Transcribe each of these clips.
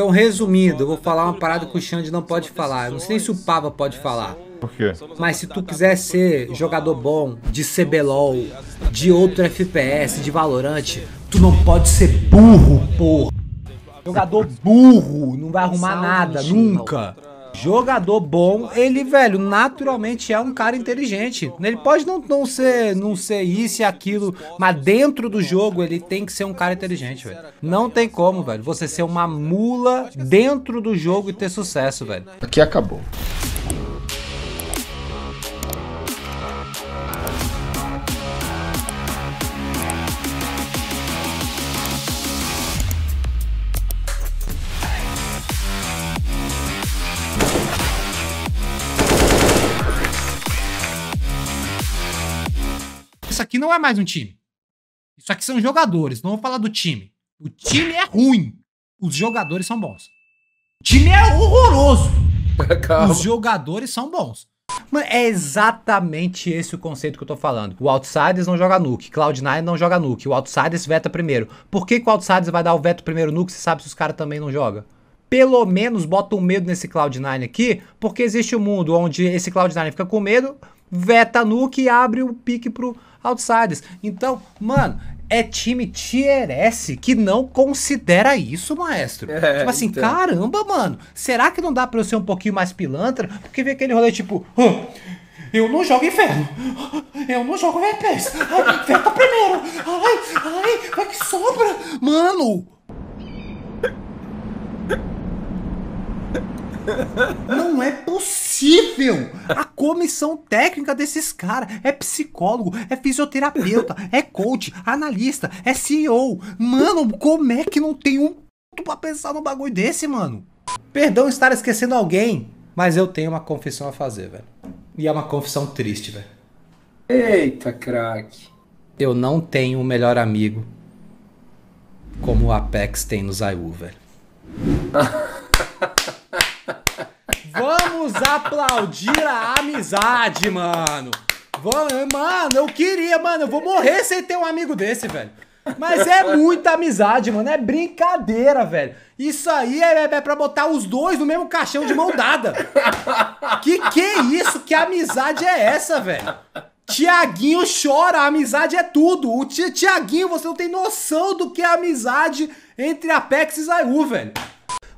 Então, resumindo, eu vou falar uma parada que o Xande não pode falar. Eu não sei se o Pava pode é falar. Por quê? Mas se tu quiser ser jogador bom de CBLOL, de outro FPS, de Valorant, tu não pode ser burro, porra. Jogador burro, não vai arrumar nada, nunca. Jogador bom, ele, velho, naturalmente é um cara inteligente. Ele pode não, não ser não ser isso e aquilo, mas dentro do jogo ele tem que ser um cara inteligente, velho. Não tem como, velho, você ser uma mula dentro do jogo e ter sucesso, velho. Aqui acabou. aqui não é mais um time. Isso aqui são jogadores, não vou falar do time. O time é ruim. Os jogadores são bons. O time é horroroso. Calma. Os jogadores são bons. Mano, é exatamente esse o conceito que eu tô falando. O Outsiders não joga nuke, Cloud9 não joga nuke, o Outsiders veta primeiro. Por que, que o Outsiders vai dar o veto primeiro nuke se sabe se os caras também não jogam? Pelo menos bota um medo nesse Cloud9 aqui, porque existe um mundo onde esse Cloud9 fica com medo, veta nuke e abre o pique pro outsiders. Então, mano, é time tier S que não considera isso, maestro. É, tipo assim, então. caramba, mano, será que não dá pra eu ser um pouquinho mais pilantra? Porque vê aquele rolê tipo. Oh, eu não jogo inferno. Eu não jogo VPs. veta primeiro. Ai, ai, vai que sobra. Mano, não é possível possível? A comissão técnica desses caras é psicólogo, é fisioterapeuta, é coach, analista, é CEO. Mano, como é que não tem um puto pra pensar num bagulho desse, mano? Perdão estar esquecendo alguém, mas eu tenho uma confissão a fazer, velho. E é uma confissão triste, velho. Eita, craque. Eu não tenho um melhor amigo como o Apex tem no Zayu, velho. Vamos aplaudir a amizade, mano. Mano, eu queria, mano. Eu vou morrer sem ter um amigo desse, velho. Mas é muita amizade, mano. É brincadeira, velho. Isso aí é, é, é pra botar os dois no mesmo caixão de mão dada. Que que é isso? Que amizade é essa, velho? Tiaguinho chora, a amizade é tudo. O Tiaguinho, você não tem noção do que é amizade entre Apex e Zayu, velho.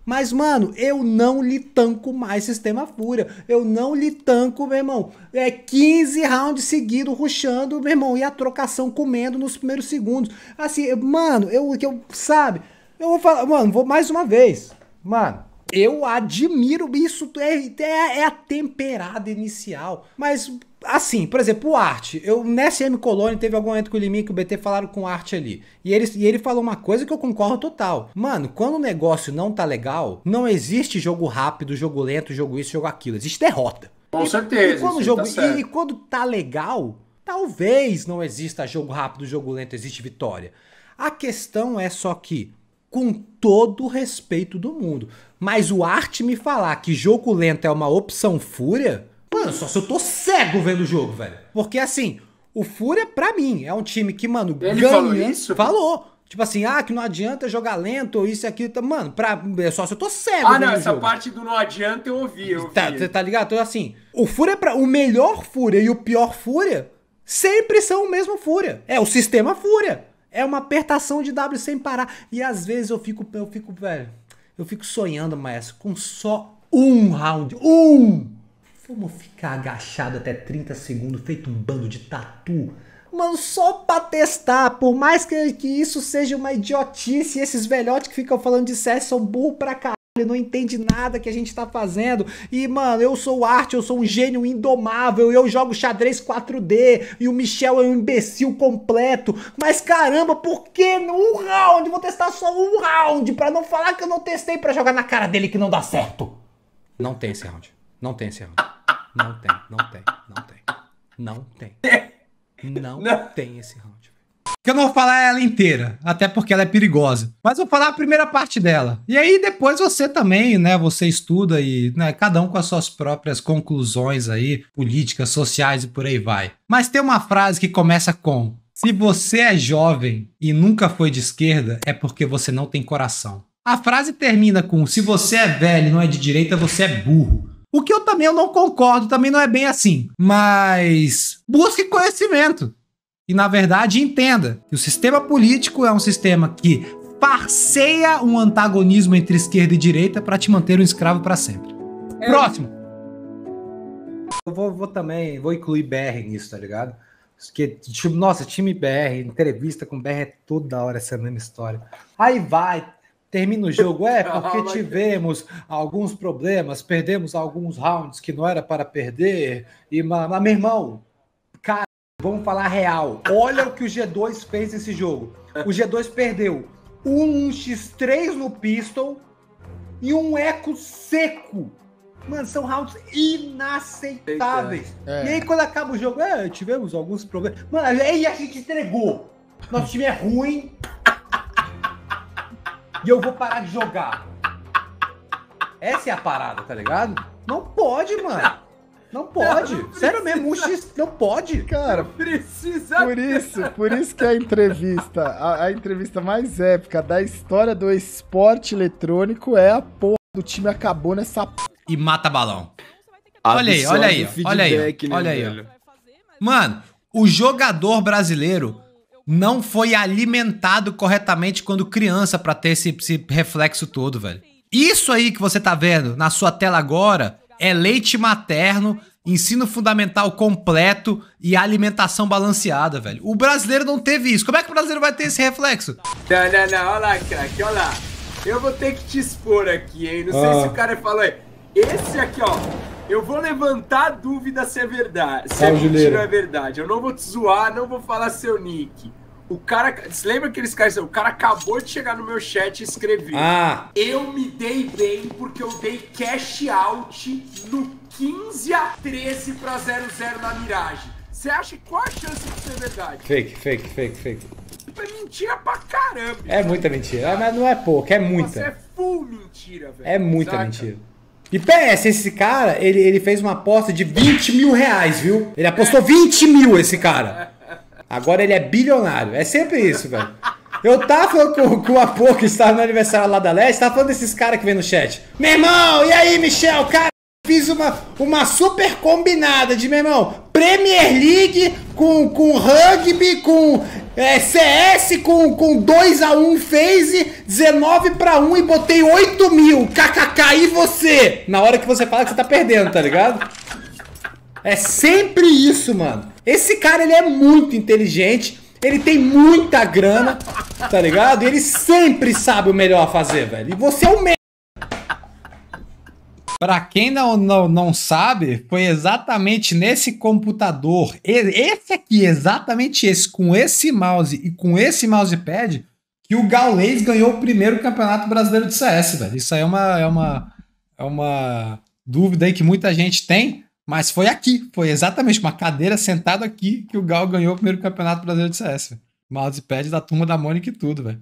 Mas, mano, eu não lhe tanco mais Sistema Fúria. Eu não lhe tanco, meu irmão. É 15 rounds seguidos ruxando, meu irmão, e a trocação comendo nos primeiros segundos. Assim, mano, eu, que eu sabe? Eu vou falar, mano, vou mais uma vez. Mano, eu admiro isso, é, é, é a temperada inicial. Mas, assim, por exemplo, o Arte. Eu, nessa M Colônia teve algum momento com o Liminha que o BT falaram com o Arte ali. E ele, e ele falou uma coisa que eu concordo total. Mano, quando o negócio não tá legal, não existe jogo rápido, jogo lento, jogo isso, jogo aquilo. Existe derrota. Com e, certeza. E quando, jogo, tá e, e quando tá legal, talvez não exista jogo rápido, jogo lento, existe vitória. A questão é só que com todo o respeito do mundo. Mas o arte me falar que jogo lento é uma opção fúria, mano, só se eu tô cego vendo o jogo, velho. Porque assim, o Fúria, pra mim, é um time que, mano, Ele ganha. Falou, isso? falou. Tipo assim, ah, que não adianta jogar lento, isso e aquilo. Então, mano, pra, é só se eu tô cego. Ah, não, essa jogo. parte do não adianta eu ouvi, eu ouvi. Tá, tá ligado? Então, assim, o Fúria, pra, o melhor Fúria e o pior Fúria sempre são o mesmo Fúria. É o sistema Fúria. É uma apertação de W sem parar. E às vezes eu fico, eu fico, velho, eu fico sonhando, maestro, com só um round. Um! Vamos ficar agachado até 30 segundos, feito um bando de tatu. Mano, só pra testar, por mais que, que isso seja uma idiotice, esses velhotes que ficam falando de CS são burro pra caralho ele não entende nada que a gente tá fazendo. E, mano, eu sou arte, eu sou um gênio indomável, eu jogo xadrez 4D e o Michel é um imbecil completo. Mas caramba, por que um round? Vou testar só um round para não falar que eu não testei para jogar na cara dele que não dá certo. Não tem esse round. Não tem esse round. Não tem, não tem, não tem. Não tem. Não tem esse round que eu não vou falar ela inteira, até porque ela é perigosa. Mas vou falar a primeira parte dela. E aí depois você também, né, você estuda e, né, cada um com as suas próprias conclusões aí, políticas, sociais e por aí vai. Mas tem uma frase que começa com: Se você é jovem e nunca foi de esquerda, é porque você não tem coração. A frase termina com: Se você é velho e não é de direita, você é burro. O que eu também eu não concordo, também não é bem assim. Mas busque conhecimento. E na verdade, entenda que o sistema político é um sistema que parceia um antagonismo entre esquerda e direita para te manter um escravo para sempre. É. Próximo. Eu vou, vou, também, vou incluir BR nisso, tá ligado? Porque tipo, nossa, time BR, entrevista com BR é toda hora essa mesma história. Aí vai, termina o jogo, é porque tivemos alguns problemas, perdemos alguns rounds que não era para perder, e, mas, mas meu irmão, Vamos falar real. Olha o que o G2 fez nesse jogo. O G2 perdeu um 1x3 no Pistol e um eco seco. Mano, são rounds inaceitáveis. É. E aí, quando acaba o jogo, é, tivemos alguns problemas. Mano, aí a gente entregou. Nosso time é ruim. e eu vou parar de jogar. Essa é a parada, tá ligado? Não pode, mano. Não pode. Não, não Sério mesmo, um X não pode. Cara, não precisa. Por isso, por isso que a entrevista, a, a entrevista mais épica da história do esporte eletrônico é a porra do time acabou nessa p... e mata balão. Olha aí, olha aí, olha aí, olha aí. Né, Mano, o jogador brasileiro não foi alimentado corretamente quando criança para ter esse, esse reflexo todo, velho. Isso aí que você tá vendo na sua tela agora é leite materno, ensino fundamental completo e alimentação balanceada, velho. O brasileiro não teve isso. Como é que o brasileiro vai ter esse reflexo? Não, não, não. Olha lá, craque, olha lá. Eu vou ter que te expor aqui, hein? Não sei se ah. o cara falou aí. Esse aqui, ó. Eu vou levantar a dúvida se é verdade. Se é gente não é verdade. Eu não vou te zoar, não vou falar seu nick. O cara. Você lembra aqueles caras? O cara acabou de chegar no meu chat e escrever. Ah. Eu me dei bem porque eu dei cash out no 15 a 13 pra 00 na miragem. Você acha qual a chance de ser verdade? Fake, fake, fake, fake. É mentira pra caramba. É cara. muita mentira. Ah, mas não é pouco, é muita. Você é full mentira, velho. É muita Saca? mentira. E PS, esse cara, ele, ele fez uma aposta de 20 mil reais, viu? Ele apostou é. 20 mil, esse cara. É. Agora ele é bilionário. É sempre isso, velho. Eu tava falando com, com a pouco que estava no aniversário lá da Leste, tava falando desses caras que vem no chat. Meu irmão, e aí, Michel? Cara, fiz uma, uma super combinada de, meu irmão, Premier League com, com rugby, com é, CS, com, com 2x1 um phase, 19 para 1 e botei 8 mil. KKK, e você? Na hora que você fala que você tá perdendo, tá ligado? É sempre isso, mano. Esse cara, ele é muito inteligente, ele tem muita grana, tá ligado? E ele sempre sabe o melhor a fazer, velho. E você é o melhor. Para quem não, não, não sabe, foi exatamente nesse computador, esse aqui, exatamente esse, com esse mouse e com esse mousepad, que o Gaulês ganhou o primeiro campeonato brasileiro de CS, velho. Isso aí é uma, é uma, é uma dúvida aí que muita gente tem. Mas foi aqui, foi exatamente uma cadeira sentado aqui que o Gal ganhou o primeiro campeonato brasileiro de CS. Mousepad da turma da Mônica e tudo, velho.